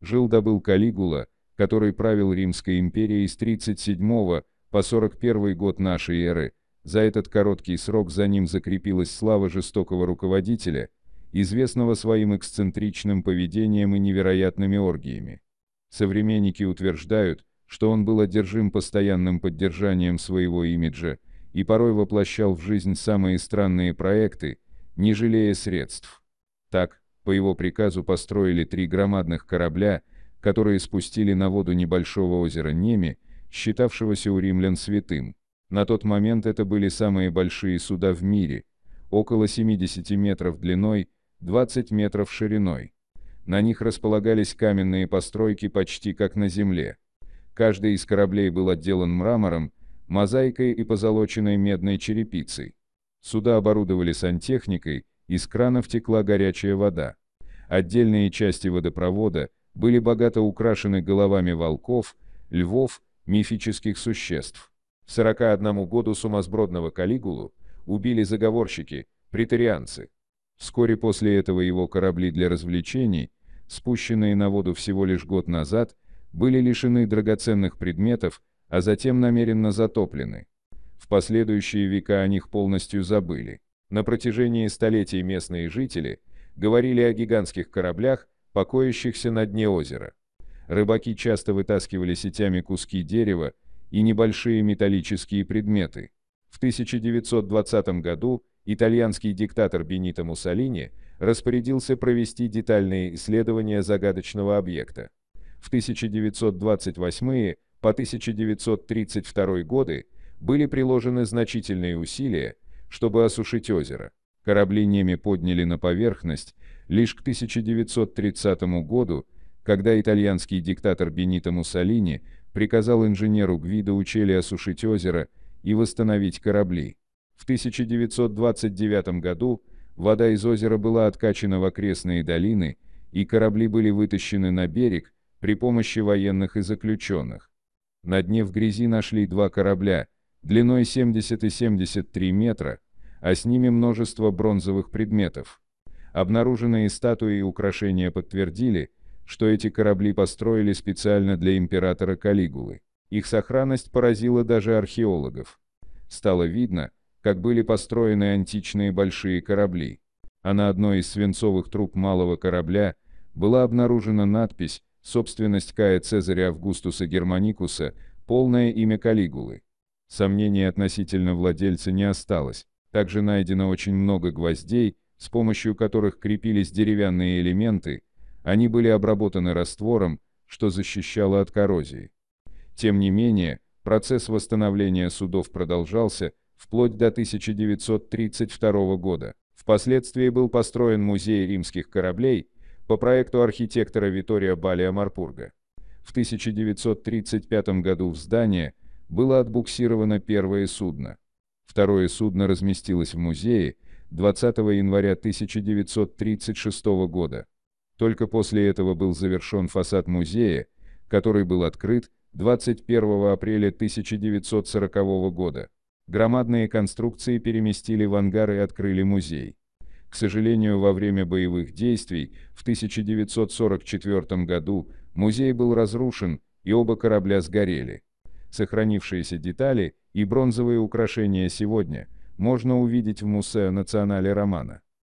жил-добыл Калигула, который правил Римской империей с 37 по 41 год нашей эры, за этот короткий срок за ним закрепилась слава жестокого руководителя, известного своим эксцентричным поведением и невероятными оргиями. Современники утверждают, что он был одержим постоянным поддержанием своего имиджа и порой воплощал в жизнь самые странные проекты, не жалея средств. Так, по его приказу построили три громадных корабля, которые спустили на воду небольшого озера Неми, считавшегося у римлян святым. На тот момент это были самые большие суда в мире, около 70 метров длиной, 20 метров шириной. На них располагались каменные постройки почти как на земле. Каждый из кораблей был отделан мрамором, мозаикой и позолоченной медной черепицей. Суда оборудовали сантехникой, из кранов текла горячая вода. Отдельные части водопровода были богато украшены головами волков, львов, мифических существ. 41 году сумасбродного Калигулу убили заговорщики, притерианцы. Вскоре после этого его корабли для развлечений, спущенные на воду всего лишь год назад, были лишены драгоценных предметов, а затем намеренно затоплены. В последующие века о них полностью забыли. На протяжении столетий местные жители – говорили о гигантских кораблях, покоящихся на дне озера. Рыбаки часто вытаскивали сетями куски дерева и небольшие металлические предметы. В 1920 году итальянский диктатор Бенито Муссолини распорядился провести детальные исследования загадочного объекта. В 1928 по 1932 годы были приложены значительные усилия, чтобы осушить озеро корабли Неми подняли на поверхность лишь к 1930 году, когда итальянский диктатор Бенито Муссолини приказал инженеру Гвидо Учели осушить озеро и восстановить корабли. В 1929 году вода из озера была откачана в окрестные долины, и корабли были вытащены на берег при помощи военных и заключенных. На дне в грязи нашли два корабля, длиной 70 и 73 метра, а с ними множество бронзовых предметов. Обнаруженные статуи и украшения подтвердили, что эти корабли построили специально для императора Калигулы. Их сохранность поразила даже археологов. Стало видно, как были построены античные большие корабли. А на одной из свинцовых труб малого корабля была обнаружена надпись «Собственность Кая Цезаря Августуса Германикуса, полное имя Калигулы». Сомнений относительно владельца не осталось. Также найдено очень много гвоздей, с помощью которых крепились деревянные элементы, они были обработаны раствором, что защищало от коррозии. Тем не менее, процесс восстановления судов продолжался вплоть до 1932 года. Впоследствии был построен музей римских кораблей по проекту архитектора Витория Балия Марпурга. В 1935 году в здание было отбуксировано первое судно. Второе судно разместилось в музее 20 января 1936 года. Только после этого был завершен фасад музея, который был открыт 21 апреля 1940 года. Громадные конструкции переместили в ангар и открыли музей. К сожалению, во время боевых действий в 1944 году музей был разрушен и оба корабля сгорели. Сохранившиеся детали – и бронзовые украшения сегодня можно увидеть в музее Национале Романа.